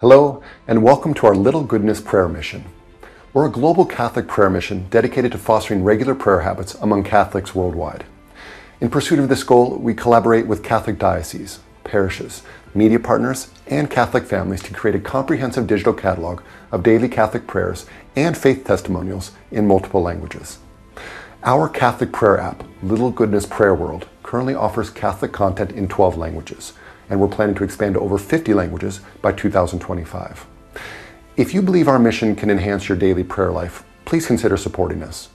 Hello, and welcome to our Little Goodness Prayer Mission. We're a global Catholic prayer mission dedicated to fostering regular prayer habits among Catholics worldwide. In pursuit of this goal, we collaborate with Catholic dioceses, parishes, media partners, and Catholic families to create a comprehensive digital catalog of daily Catholic prayers and faith testimonials in multiple languages. Our Catholic prayer app, Little Goodness Prayer World, currently offers Catholic content in 12 languages, and we're planning to expand to over 50 languages by 2025. If you believe our mission can enhance your daily prayer life, please consider supporting us.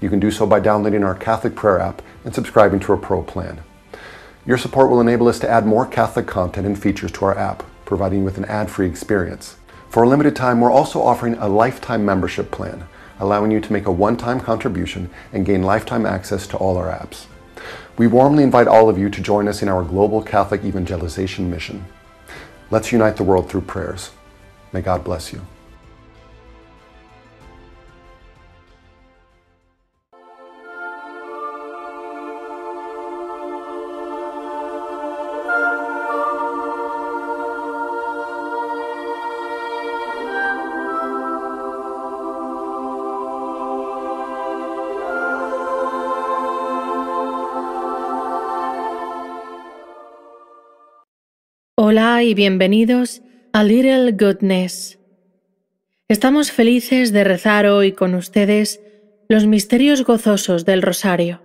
You can do so by downloading our Catholic Prayer app and subscribing to a Pro plan. Your support will enable us to add more Catholic content and features to our app, providing you with an ad-free experience. For a limited time, we're also offering a lifetime membership plan, allowing you to make a one-time contribution and gain lifetime access to all our apps we warmly invite all of you to join us in our global Catholic evangelization mission. Let's unite the world through prayers. May God bless you. Hola y bienvenidos a Little Goodness. Estamos felices de rezar hoy con ustedes los misterios gozosos del rosario.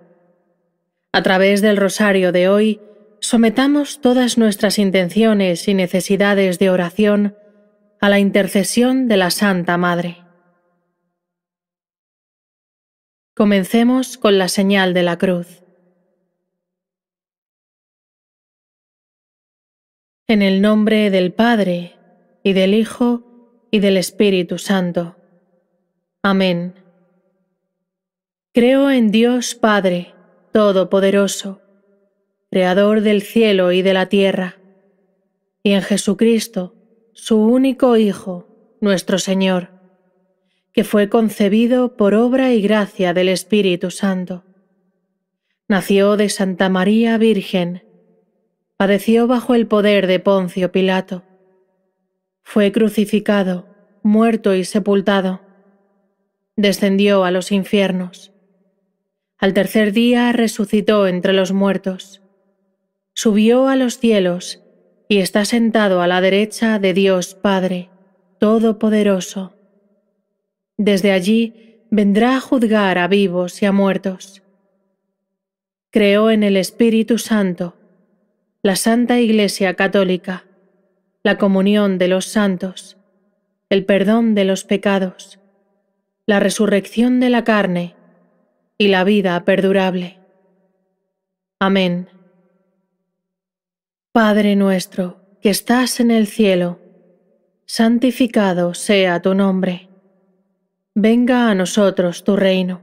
A través del rosario de hoy, sometamos todas nuestras intenciones y necesidades de oración a la intercesión de la Santa Madre. Comencemos con la señal de la cruz. En el nombre del Padre, y del Hijo, y del Espíritu Santo. Amén. Creo en Dios Padre, Todopoderoso, Creador del cielo y de la tierra, y en Jesucristo, su único Hijo, nuestro Señor, que fue concebido por obra y gracia del Espíritu Santo. Nació de Santa María Virgen, padeció bajo el poder de Poncio Pilato. Fue crucificado, muerto y sepultado. Descendió a los infiernos. Al tercer día resucitó entre los muertos. Subió a los cielos y está sentado a la derecha de Dios Padre, Todopoderoso. Desde allí vendrá a juzgar a vivos y a muertos. Creó en el Espíritu Santo la Santa Iglesia Católica, la comunión de los santos, el perdón de los pecados, la resurrección de la carne y la vida perdurable. Amén. Padre nuestro, que estás en el cielo, santificado sea tu nombre. Venga a nosotros tu reino.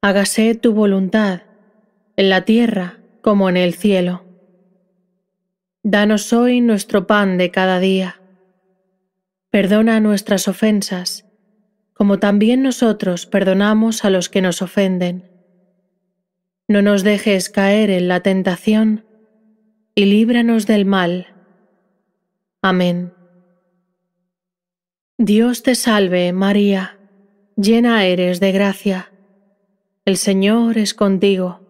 Hágase tu voluntad, en la tierra como en el cielo. Danos hoy nuestro pan de cada día. Perdona nuestras ofensas, como también nosotros perdonamos a los que nos ofenden. No nos dejes caer en la tentación, y líbranos del mal. Amén. Dios te salve, María, llena eres de gracia. El Señor es contigo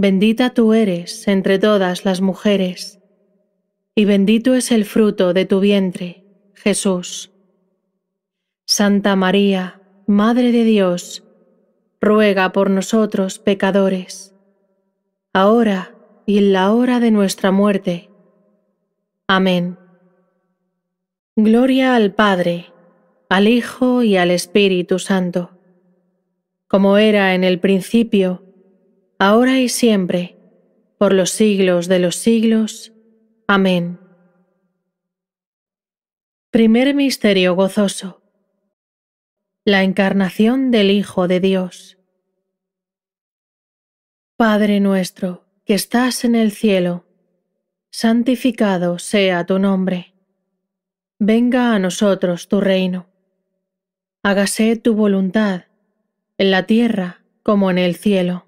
Bendita tú eres entre todas las mujeres, y bendito es el fruto de tu vientre, Jesús. Santa María, Madre de Dios, ruega por nosotros pecadores, ahora y en la hora de nuestra muerte. Amén. Gloria al Padre, al Hijo y al Espíritu Santo, como era en el principio, ahora y siempre, por los siglos de los siglos. Amén. Primer Misterio Gozoso. La encarnación del Hijo de Dios. Padre nuestro, que estás en el cielo, santificado sea tu nombre. Venga a nosotros tu reino. Hágase tu voluntad, en la tierra como en el cielo.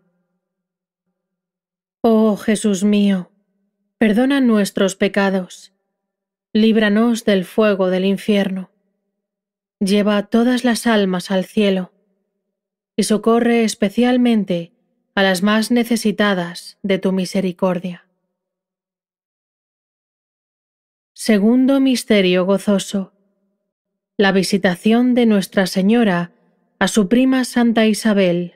Oh Jesús mío, perdona nuestros pecados, líbranos del fuego del infierno, lleva todas las almas al cielo y socorre especialmente a las más necesitadas de tu misericordia. Segundo Misterio Gozoso. La visitación de Nuestra Señora a su prima Santa Isabel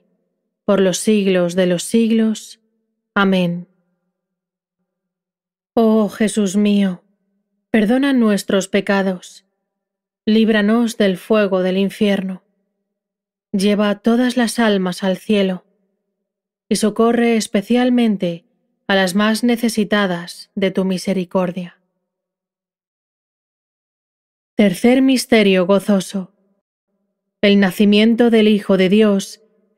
por los siglos de los siglos. Amén. Oh Jesús mío, perdona nuestros pecados, líbranos del fuego del infierno, lleva todas las almas al cielo y socorre especialmente a las más necesitadas de tu misericordia. Tercer misterio gozoso. El nacimiento del Hijo de Dios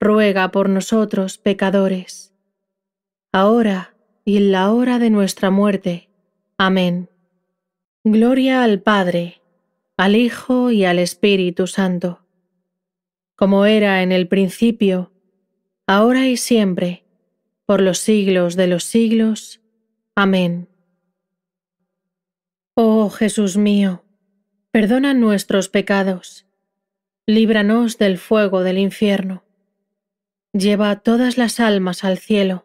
ruega por nosotros pecadores, ahora y en la hora de nuestra muerte. Amén. Gloria al Padre, al Hijo y al Espíritu Santo, como era en el principio, ahora y siempre, por los siglos de los siglos. Amén. Oh Jesús mío, perdona nuestros pecados, líbranos del fuego del infierno lleva todas las almas al cielo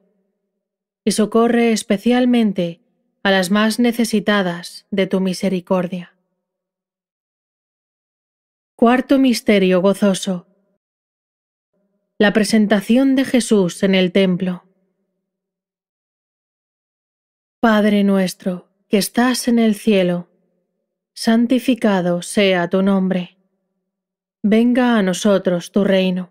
y socorre especialmente a las más necesitadas de tu misericordia. Cuarto Misterio Gozoso. La presentación de Jesús en el templo. Padre nuestro, que estás en el cielo, santificado sea tu nombre. Venga a nosotros tu reino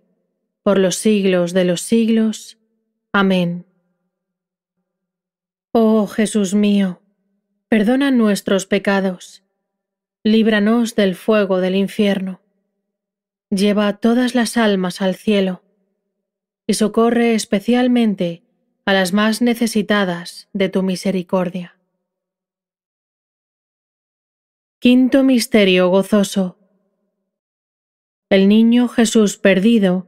por los siglos de los siglos. Amén. Oh Jesús mío, perdona nuestros pecados, líbranos del fuego del infierno, lleva a todas las almas al cielo y socorre especialmente a las más necesitadas de tu misericordia. Quinto Misterio Gozoso. El niño Jesús perdido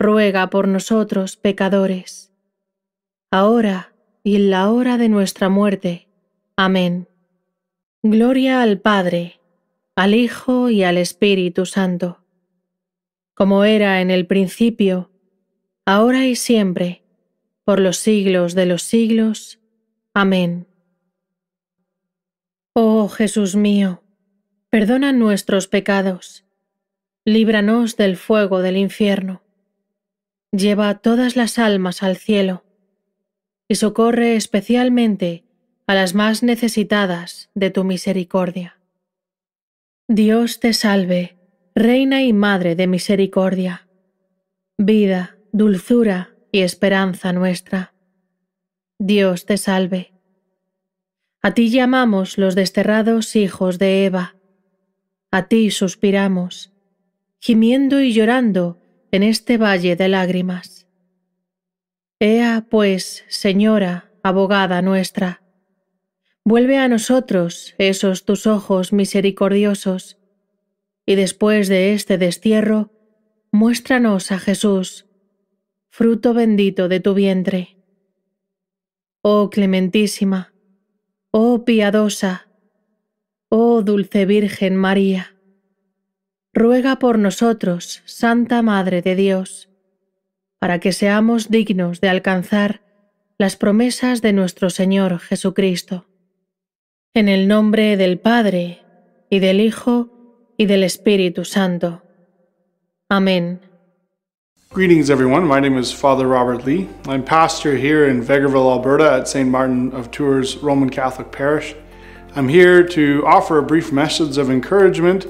ruega por nosotros pecadores, ahora y en la hora de nuestra muerte. Amén. Gloria al Padre, al Hijo y al Espíritu Santo, como era en el principio, ahora y siempre, por los siglos de los siglos. Amén. Oh Jesús mío, perdona nuestros pecados, líbranos del fuego del infierno lleva todas las almas al cielo y socorre especialmente a las más necesitadas de tu misericordia. Dios te salve, Reina y Madre de Misericordia, vida, dulzura y esperanza nuestra. Dios te salve. A ti llamamos los desterrados hijos de Eva, a ti suspiramos, gimiendo y llorando en este valle de lágrimas. Ea, pues, Señora, abogada nuestra, vuelve a nosotros esos tus ojos misericordiosos, y después de este destierro, muéstranos a Jesús, fruto bendito de tu vientre. Oh clementísima, oh piadosa, oh dulce Virgen María ruega por nosotros, Santa Madre de Dios, para que seamos dignos de alcanzar las promesas de nuestro Señor Jesucristo. En el nombre del Padre, y del Hijo, y del Espíritu Santo. Amén. Greetings, everyone. My name is Father Robert Lee. I'm pastor here in Vegreville, Alberta at St. Martin of Tours Roman Catholic Parish. I'm here to offer a brief message of encouragement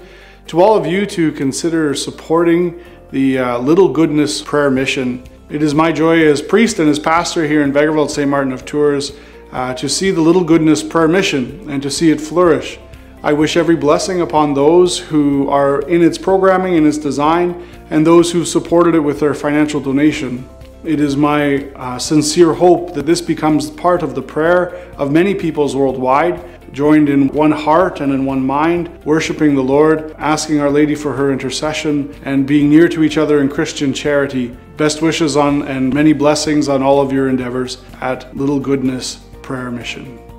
to all of you to consider supporting the uh, Little Goodness Prayer Mission. It is my joy as priest and as pastor here in Vegreveld St. Martin of Tours uh, to see the Little Goodness Prayer Mission and to see it flourish. I wish every blessing upon those who are in its programming and its design and those who supported it with their financial donation. It is my uh, sincere hope that this becomes part of the prayer of many peoples worldwide joined in one heart and in one mind, worshiping the Lord, asking Our Lady for her intercession, and being near to each other in Christian charity. Best wishes on and many blessings on all of your endeavors at Little Goodness Prayer Mission.